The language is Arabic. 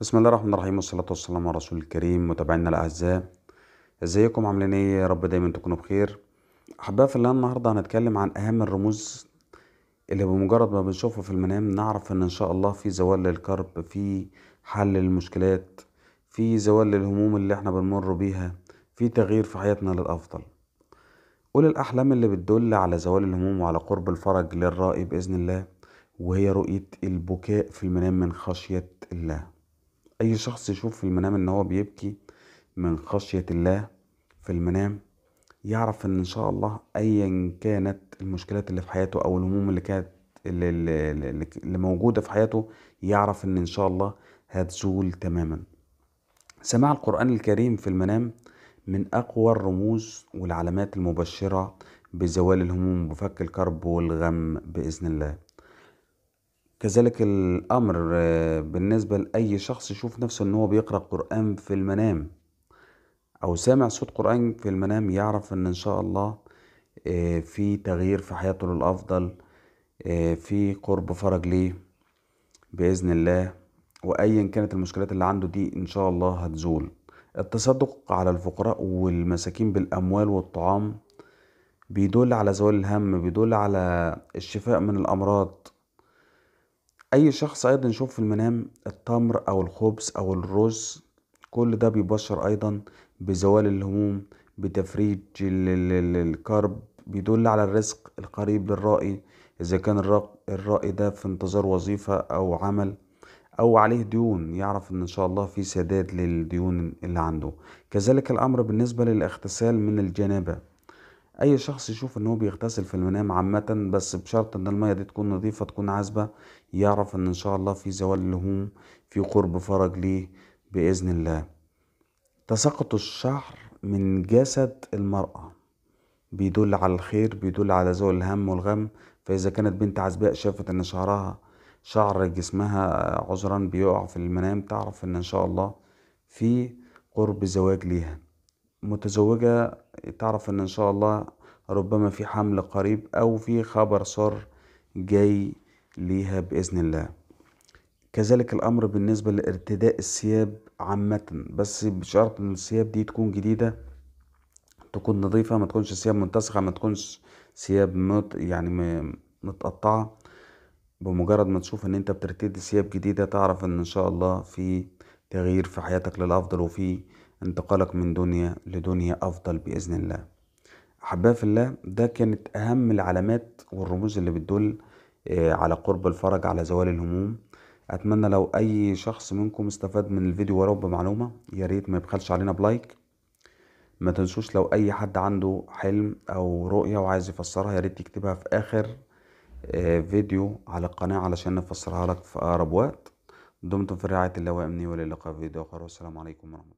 بسم الله الرحمن الرحيم والصلاة والسلام على رسول الكريم متابعينا الأعزاء ازيكم عاملين ايه يا رب دايما تكونوا بخير أحبائي في الله النهاردة هنتكلم عن أهم الرموز اللي بمجرد ما بنشوفه في المنام نعرف إن إن شاء الله في زوال للكرب في حل للمشكلات في زوال للهموم اللي احنا بنمر بيها في تغيير في حياتنا للأفضل قول الأحلام اللي بتدل على زوال الهموم وعلى قرب الفرج للرائي بإذن الله وهي رؤية البكاء في المنام من خشية الله أي شخص يشوف في المنام إن هو بيبكي من خشية الله في المنام يعرف إن إن شاء الله أيا كانت المشكلات اللي في حياته أو الهموم اللي كانت اللي, اللي, اللي موجودة في حياته يعرف إن إن شاء الله هتزول تماما سماع القرآن الكريم في المنام من أقوى الرموز والعلامات المبشرة بزوال الهموم وفك الكرب والغم بإذن الله كذلك الأمر آه، بالنسبة لأي شخص يشوف نفسه إن هو بيقرأ قرآن في المنام أو سامع صوت قرآن في المنام يعرف إن إن شاء الله آه، في تغيير في حياته للأفضل آه، في قرب فرج ليه بإذن الله وأيا كانت المشكلات اللي عنده دي إن شاء الله هتزول التصدق على الفقراء والمساكين بالأموال والطعام بيدل على زوال الهم بيدل على الشفاء من الأمراض أي شخص أيضا يشوف في المنام التمر أو الخبز أو الرز كل ده بيبشر أيضا بزوال الهموم بتفريج الكرب بيدل على الرزق القريب للرائي إذا كان الرائي ده في انتظار وظيفة أو عمل أو عليه ديون يعرف إن ان شاء الله في سداد للديون اللي عنده كذلك الأمر بالنسبة للاغتسال من الجنابة أي شخص يشوف إن هو بيغتسل في المنام عامة بس بشرط إن المية دي تكون نظيفة تكون عذبة يعرف إن إن شاء الله في زوال لهم في قرب فرج ليه بإذن الله تساقط الشعر من جسد المرأة بيدل على الخير بيدل على زوال الهم والغم فإذا كانت بنت عزباء شافت إن شعرها شعر جسمها عذرا بيقع في المنام تعرف ان ان شاء الله في قرب زواج ليها متزوجة تعرف ان ان شاء الله ربما في حمل قريب او في خبر سر جاي ليها باذن الله كذلك الامر بالنسبة لارتداء الثياب عامة بس بشرط ان الثياب دي تكون جديدة تكون نظيفة ما تكونش ثياب منتسخة ما تكونش ثياب مت يعني متقطعة بمجرد ما تشوف ان انت بترتدي ثياب جديدة تعرف ان ان شاء الله في تغيير في حياتك للافضل وفي انتقالك من دنيا لدنيا افضل باذن الله احبائي في الله ده كانت اهم العلامات والرموز اللي بتدل آه، على قرب الفرج على زوال الهموم اتمنى لو اي شخص منكم استفاد من الفيديو ولو بمعلومه يا ريت ما يبخلش علينا بلايك ما تنسوش لو اي حد عنده حلم او رؤيه وعايز يفسرها يا ريت يكتبها في اخر آه، فيديو على القناة علشان نفسرها لك في أقرب وقت دمتم في رعاية الله وأمني وللقاء في فيديو آخر والسلام عليكم ورحمة الله